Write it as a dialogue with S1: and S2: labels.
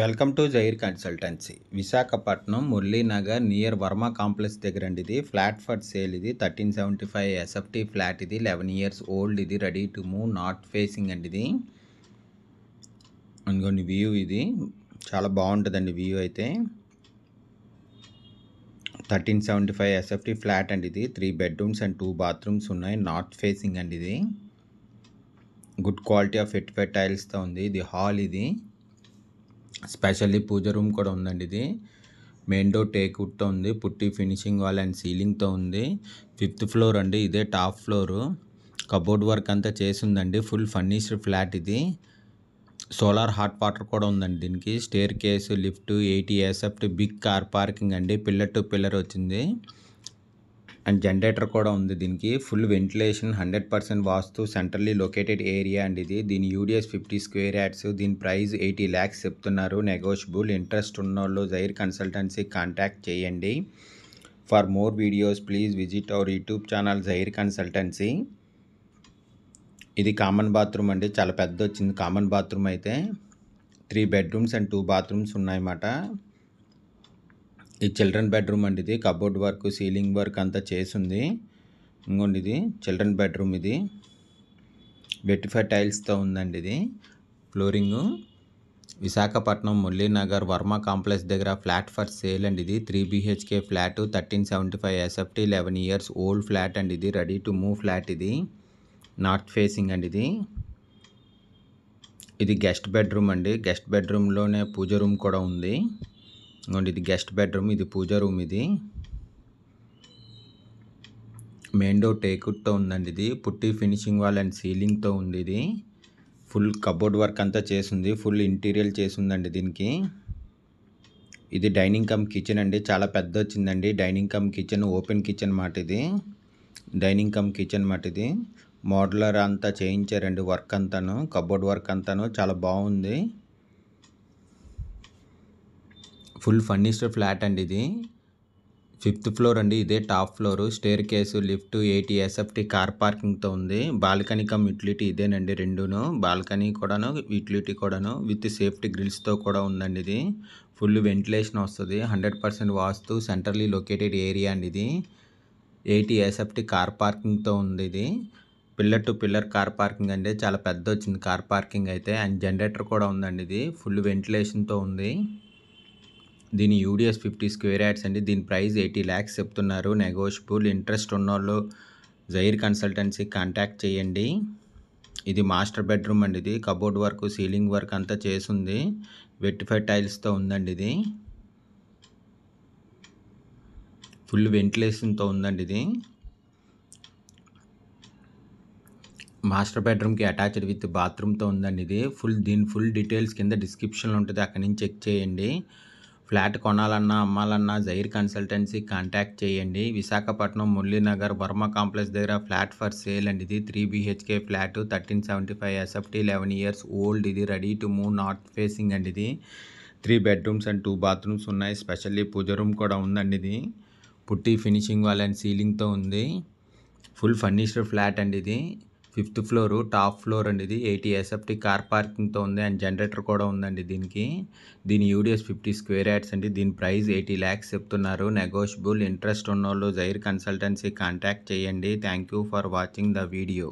S1: welcome to Jair consultancy Visakhapatnam Muralinagar near Varma complex దగ్గర అండి ఇది ఫ్లాట్ ఫర్ సేల్ ఇది thirteen seventy five SFT flat ఇది లెవెన్ ఇయర్స్ ఓల్డ్ ఇది ready to move north facing అండి ఇది అందుకని వ్యూ ఇది చాలా బాగుంటుందండి వ్యూ అయితే thirteen seventy five SFT flat అండి ఇది three bedrooms and two bathrooms ఉన్నాయి నార్త్ ఫేసింగ్ అండి ఇది good quality of vitrified టైల్స్తో ఉంది ఇది హాల్ ఇది స్పెషల్లీ పూజ రూమ్ కూడా ఉందండి ఇది మెయిన్ డోర్ టేక్వుడ్తో ఉంది పుట్టి ఫినిషింగ్ వాల్ అండ్ సీలింగ్తో ఉంది ఫిఫ్త్ ఫ్లోర్ అండి ఇదే టాప్ ఫ్లోరు కబోర్డ్ వర్క్ అంతా చేసి ఉందండి ఫుల్ ఫర్నిష్డ్ ఫ్లాట్ ఇది సోలార్ హాట్ వాటర్ కూడా ఉందండి దీనికి స్టేర్ కేసు లిఫ్ట్ ఎయిటీ ఎసెప్ట్ బిగ్ కార్ పార్కింగ్ అండి పిల్లర్ టు పిల్లర్ వచ్చింది అండ్ జనరేటర్ కూడా ఉంది దీనికి full ventilation hundred percent vastu centrally located area అండి ఇది దీని యూడిఎస్ ఫిఫ్టీ స్క్వేర్ యాడ్స్ దీని ప్రైస్ ఎయిటీ ల్యాక్స్ చెప్తున్నారు నెగోషియబుల్ ఇంట్రెస్ట్ ఉన్నోళ్ళు జైర్ కన్సల్టెన్సీ కాంటాక్ట్ చేయండి for more videos please visit our YouTube channel Jair consultancy ఇది కామన్ బాత్రూమ్ అండి చాలా పెద్ద వచ్చింది కామన్ బాత్రూమ్ అయితే three bedrooms and two bathrooms ఉన్నాయన్నమాట ఇది చిల్డ్రన్ బెడ్రూమ్ అండి ఇది కబోర్డ్ వర్క్ సీలింగ్ వర్క్ అంతా చేసింది ఇంకోండి ఇది చిల్డ్రన్ బెడ్రూమ్ ఇది వెటిఫై టైల్స్తో ఉందండి ఇది ఫ్లోరింగ్ విశాఖపట్నం ముల్లీనగర్ వర్మ కాంప్లెక్స్ దగ్గర ఫ్లాట్ ఫర్ సేల్ అండి ఇది three BHK flat thirteen seventy five SFT eleven years old flat అండి ఇది రెడీ టు మూవ్ ఫ్లాట్ ఇది నార్త్ ఫేసింగ్ అండి ఇది ఇది గెస్ట్ బెడ్రూమ్ అండి గెస్ట్ బెడ్రూమ్లోనే పూజ రూమ్ కూడా ఉంది ఇంకోండి ఇది గెస్ట్ బెడ్రూమ్ ఇది పూజ రూమ్ ఇది మెయిన్ డోర్ టేకుట్తో ఉందండి ఇది పుట్టి ఫినిషింగ్ వాల్ అండ్ సీలింగ్తో ఉంది ఇది ఫుల్ కబోర్డ్ వర్క్ అంతా చేసింది ఫుల్ ఇంటీరియర్ చేసిందండి దీనికి ఇది డైనింగ్ కమ్ కిచెన్ అండి చాలా పెద్ద వచ్చిందండి dining cum kitchen open kitchen మాట ఇది డైనింగ్ కమ్ కిచెన్ మాట ఇది మోడలర్ అంతా చేయించారండి వర్క్ అంతాను కబోర్డ్ వర్క్ అంతాను చాలా బాగుంది ఫుల్ ఫర్నిష్డ్ ఫ్లాట్ అండి ఇది ఫిఫ్త్ ఫ్లోర్ అండి ఇదే top floor staircase lift eighty SFT car పార్కింగ్తో ఉంది బాల్కనీ కమ్ యూటిలిటీ ఇదేనండి రెండును బాల్కనీ కూడాను యూటిలిటీ కూడాను విత్ సేఫ్టీ గ్రిల్స్తో కూడా ఉందండి ఇది ఫుల్ వెంటిలేషన్ వస్తుంది hundred percent vastu centrally located area అండి ఇది ఎయిటీ ఎస్ఎఫ్టీ కార్ పార్కింగ్తో ఉంది ఇది pillar to pillar car parking అండి చాలా పెద్ద వచ్చింది కార్ పార్కింగ్ అయితే అండ్ జనరేటర్ కూడా ఉందండి ఇది ఫుల్ వెంటిలేషన్తో ఉంది దీని యూడిఎస్ ఫిఫ్టీ స్క్వేర్ యాడ్స్ అండి దీని ప్రైస్ ఎయిటీ ల్యాక్స్ చెప్తున్నారు నెగోషియబుల్ ఇంట్రెస్ట్ ఉన్నోళ్ళు జైర్ కన్సల్టెన్సీ కాంటాక్ట్ చేయండి ఇది మాస్టర్ బెడ్రూమ్ అండి ఇది కబోర్డ్ వర్క్ సీలింగ్ వర్క్ అంతా చేసింది వెట్టిఫైడ్ టైల్స్తో ఉందండి ఇది ఫుల్ వెంటిలేషన్తో ఉందండి ఇది మాస్టర్ బెడ్రూమ్కి అటాచ్డ్ విత్ బాత్రూమ్తో ఉందండి ఇది ఫుల్ దీని ఫుల్ డీటెయిల్స్ కింద డిస్క్రిప్షన్లో ఉంటుంది అక్కడి నుంచి చెక్ చేయండి ఫ్లాట్ కొనాలన్నా అమ్మాలన్నా జైర్ కన్సల్టెన్సీ కాంటాక్ట్ చేయండి విశాఖపట్నం మురళీనగర్ వర్మ కాంప్లెక్స్ దగ్గర ఫ్లాట్ ఫర్ సేల్ అండ్ ఇది three BHK flat thirteen seventy five SFT eleven years old ఇది ready to move north facing అండి ఇది three bedrooms and two bathrooms ఉన్నాయి స్పెషల్లీ పూజ రూమ్ కూడా ఉందండి ఇది పుట్టి ఫినిషింగ్ వాల్ అండ్ సీలింగ్తో ఉంది ఫుల్ ఫర్నిష్డ్ ఫ్లాట్ అండి ఇది ఫిఫ్త్ ఫ్లోర్ టాప్ ఫ్లోర్ అండి ఇది ఎయిటీ ఎస్ఎఫ్టీ కార్ పార్కింగ్తో ఉంది అండ్ జనరేటర్ కూడా ఉందండి దీనికి దీని యూడిఎస్ ఫిఫ్టీ స్క్వేర్ యాడ్స్ అండి దీని ప్రైస్ ఎయిటీ ల్యాక్స్ చెప్తున్నారు నెగోషియబుల్ ఇంట్రెస్ట్ ఉన్నోళ్ళు జైర్ కన్సల్టెన్సీ కాంటాక్ట్ చేయండి thank you for watching the video